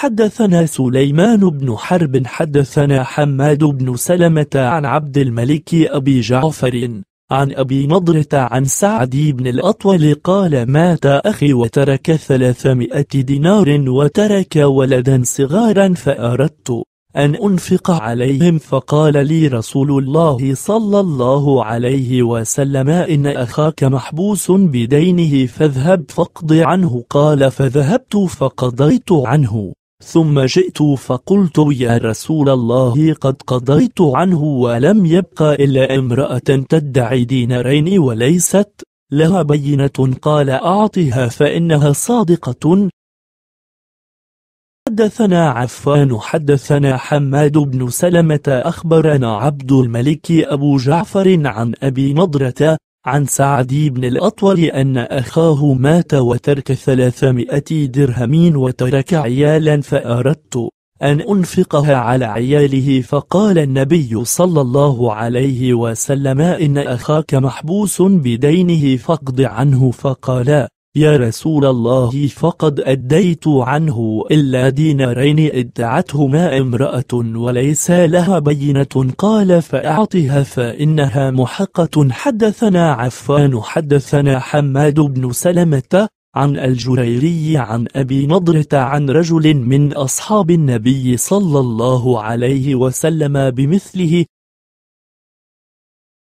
حدثنا سليمان بن حرب حدثنا حماد بن سلمة عن عبد الملك أبي جعفر عن أبي نضرة عن سعد بن الأطول قال مات أخي وترك ثلاثمائة دينار وترك ولدا صغارا فأردت أن أنفق عليهم فقال لي رسول الله صلى الله عليه وسلم إن أخاك محبوس بدينه فاذهب فاقض عنه قال فذهبت فقضيت عنه ثم جئت فقلت يا رسول الله قد قضيت عنه ولم يبق إلا امرأة تدعي دينارين وليست لها بينة قال أعطها فإنها صادقة حدثنا عفان حدثنا حماد بن سلمة أخبرنا عبد الملك أبو جعفر عن أبي نضرة عن سعد بن الأطول أن أخاه مات وترك ثلاثمائة درهم وترك عيالا فأردت أن أنفقها على عياله فقال النبي صلى الله عليه وسلم إن أخاك محبوس بدينه فاقض عنه فقال يا رسول الله فقد أديت عنه إلا دينارين ادعتهما امرأة وليس لها بينة قال فأعطها فإنها محقة حدثنا عفان حدثنا حماد بن سلمة عن الجريري عن أبي نضرة عن رجل من أصحاب النبي صلى الله عليه وسلم بمثله